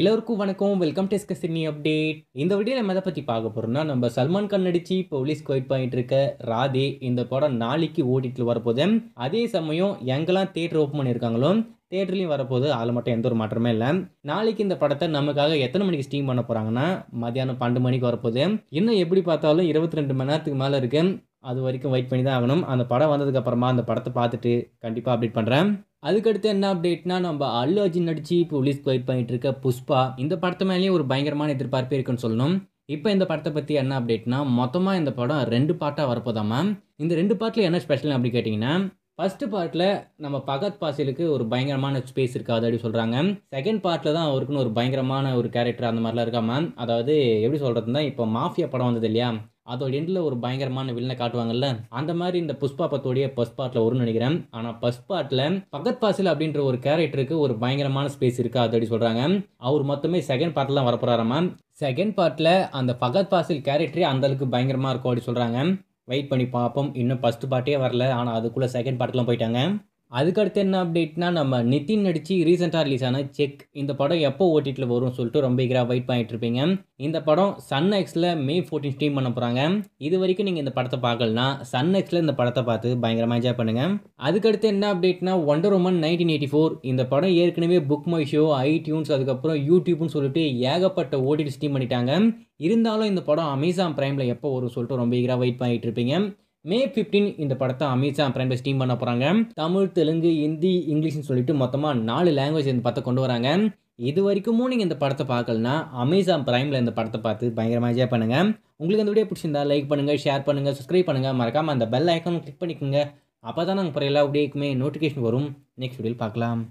எல்லோருக்கும் வணக்கம் welcome to Sydney update இந்த வீடியோ நம்ம எதை பற்றி பார்க்க போகிறோம்னா நம்ம சல்மான் கான் நடிச்சு போலீஸ் கோயிட் பண்ணிட்டு இருக்க ராதே இந்த படம் நாளைக்கு ஓடிட்டு வரப்போது அதே சமயம் எங்கெல்லாம் தேட்டர் ஓப்பன் பண்ணியிருக்காங்களோ தேட்டர்லையும் வரப்போது அதில் மட்டும் எந்த ஒரு மாற்றமே இல்லை நாளைக்கு இந்த படத்தை நமக்காக எத்தனை மணிக்கு ஸ்ட்ரீம் பண்ண போகிறாங்கன்னா மதியானம் பன்னெண்டு மணிக்கு வரப்போது இன்னும் எப்படி பார்த்தாலும் இருபத்தி ரெண்டு மணி நேரத்துக்கு மேலே இருக்குது அது வரைக்கும் வெயிட் பண்ணி தான் ஆகணும் அந்த படம் வந்ததுக்கப்புறமா அந்த படத்தை பார்த்துட்டு கண்டிப்பாக அப்டேட் பண்ணுறேன் அதுக்கடுத்து என்ன அப்டேட்னா நம்ம அல்லு அர்ஜுன் நடிச்சு இப்போ ரிலீஸ் வெயிட் பண்ணிட்டு இருக்க புஷ்பா இந்த படத்து மேலேயும் ஒரு பயங்கரமான எதிர்பார்ப்பு இருக்குன்னு சொல்லணும் இப்போ இந்த படத்தை பற்றி என்ன அப்டேட்னா மொத்தமாக இந்த படம் ரெண்டு பார்ட்டாக வரப்போதாமா இந்த ரெண்டு பார்ட்டில் என்ன ஸ்பெஷல் அப்படி கேட்டிங்கன்னா ஃபஸ்ட்டு பார்ட்டில் நம்ம பகத் பாசிலுக்கு ஒரு பயங்கரமான ஸ்பேஸ் இருக்காது அப்படின்னு சொல்கிறாங்க செகண்ட் பார்ட்டில் தான் அவருக்குன்னு ஒரு பயங்கரமான ஒரு கேரக்டர் அந்த மாதிரிலாம் இருக்காமல் அதாவது எப்படி சொல்கிறதுனா இப்போ மாஃபியா படம் வந்தது இல்லையா அதோட எண்டில் ஒரு பயங்கரமான வில்லனை காட்டுவாங்கல்ல அந்த மாதிரி இந்த புஷ்பா பத்தோடைய பஸ் பார்ட்டில் வரும்னு நினைக்கிறேன் ஆனால் ஃபஸ்ட் பார்ட்டில் பகத் பாசில் அப்படின்ற ஒரு கேரக்டருக்கு ஒரு பயங்கரமான ஸ்பேஸ் இருக்கா அது அப்படி சொல்கிறாங்க அவர் மொத்தமே செகண்ட் பார்ட்லாம் வரப்போகிறாராமா செகண்ட் பார்ட்டில் அந்த பகத் பாசில் கேரக்டரே அந்தளவுக்கு பயங்கரமாக இருக்கும் அப்படி சொல்கிறாங்க வெயிட் பண்ணி பார்ப்போம் இன்னும் ஃபஸ்ட்டு பார்ட்டே வரல ஆனால் அதுக்குள்ளே செகண்ட் பார்ட்லாம் போயிட்டாங்க அதுக்கடுத்து என்ன அப்டேட்னா நம்ம நிதின் நடிச்சு ரீசெண்டாக ரிலீஸ் ஆன செக் இந்த படம் எப்போ ஓட்டிட்டில் வரும்னு சொல்லிட்டு ரொம்ப ஈகராக வெயிட் பண்ணிட்டு இருப்பீங்க இந்த படம் சன் எக்ஸில் மே ஃபோர்டீன் ஸ்ட்ரீம் பண்ண போகிறாங்க இது வரைக்கும் நீங்கள் இந்த படத்தை பார்க்கலனா சன் எக்ஸில் இந்த படத்தை பார்த்து பயங்கரமாக என்ஜாய் பண்ணுங்கள் அதுக்கடுத்து என்ன அப்டேட்னா Wonder Woman nineteen eighty four இந்த படம் ஏற்கனவே புக் மை ஷோ ஐடியூன்ஸ் அதுக்கப்புறம் யூடியூப்னு சொல்லிட்டு ஏகப்பட்ட ஓடிடி ஸ்ட்ரீம் பண்ணிட்டாங்க இருந்தாலும் இந்த படம் அமேசான் ப்ரைமில் எப்போ வரும் சொல்லிட்டு ரொம்ப ஈகராக வெயிட் பண்ணிகிட்டு இருப்பீங்க மே ஃபிஃப்டீன் இந்த படத்தை அமேசான் பிரைம் பை ஸ்டீம் பண்ண போகிறாங்க தமிழ் தெலுங்கு ஹிந்தி இங்கிலீஷ்னு சொல்லிட்டு மொத்தமாக நாலு லாங்குவேஜ் இந்த படத்தை கொண்டு வராங்க இது வரைக்குமும் நீங்கள் இந்த படத்தை பார்க்கலனா அமேசான் ப்ரைமில் இந்த படத்தை பார்த்து பயங்கரமாக ஜே பண்ணுங்கள் உங்களுக்கு இந்த வீடியோ பிடிச்சிருந்தா லைக் பண்ணுங்கள் ஷேர் பண்ணுங்கள் சப்ஸ்கிரைப் பண்ணுங்கள் மறக்காமல் அந்த பெல் ஐக்கானும் கிளிக் பண்ணிக்கோங்க அப்போ தான் நாங்கள் போகிற எல்லா வீடியோக்குமே நோட்டிஃபிகேஷன் வரும் நெக்ஸ்ட் வீடியோவில் பார்க்கலாம்